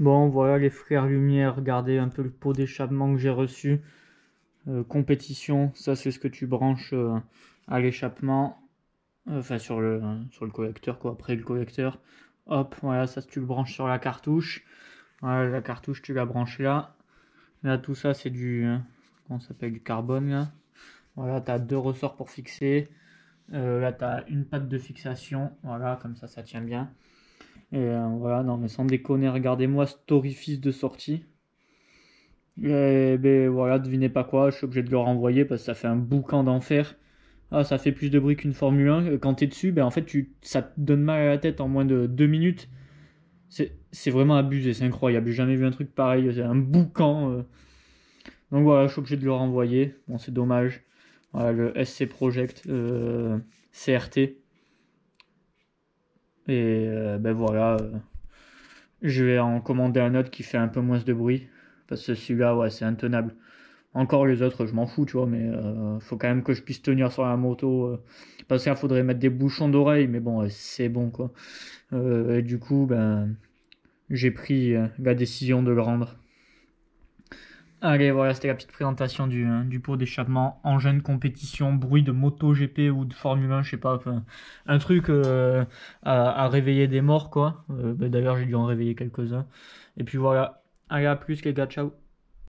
Bon, voilà les frères Lumière, regardez un peu le pot d'échappement que j'ai reçu. Euh, compétition, ça c'est ce que tu branches euh, à l'échappement. Enfin, sur le, sur le collecteur, quoi. Après le collecteur. Hop, voilà, ça tu le branches sur la cartouche. Voilà, la cartouche, tu la branches là. Là, tout ça, c'est du. Euh, comment s'appelle Du carbone, là. Voilà, tu as deux ressorts pour fixer. là, tu as une patte de fixation. Voilà, comme ça, ça tient bien. Et euh, voilà, non, mais sans déconner, regardez-moi cet orifice de sortie. Et ben voilà, devinez pas quoi, je suis obligé de le renvoyer parce que ça fait un boucan d'enfer. Ah, ça fait plus de bruit qu'une Formule 1. Euh, quand t'es dessus, ben en fait, tu, ça te donne mal à la tête en moins de 2 minutes. C'est vraiment abusé, c'est incroyable. J'ai jamais vu un truc pareil, c'est un boucan. Euh. Donc voilà, je suis obligé de le renvoyer. Bon, c'est dommage. Voilà, le SC Project CRT. Et euh, ben voilà, euh, je vais en commander un autre qui fait un peu moins de bruit. Parce que celui-là, ouais, c'est intenable. Encore les autres, je m'en fous, tu vois, mais euh, faut quand même que je puisse tenir sur la moto. parce qu'il faudrait mettre des bouchons d'oreille, mais bon, c'est bon, quoi. et du coup, ben, j'ai pris la décision de le rendre. Allez, voilà, c'était la petite présentation du, hein, du pot d'échappement en de compétition, bruit de moto GP ou de Formule 1, je sais pas, un truc euh, à, réveiller des morts, quoi. Euh, ben, d'ailleurs, j'ai dû en réveiller quelques-uns. Et puis voilà, allez, à plus les gars, ciao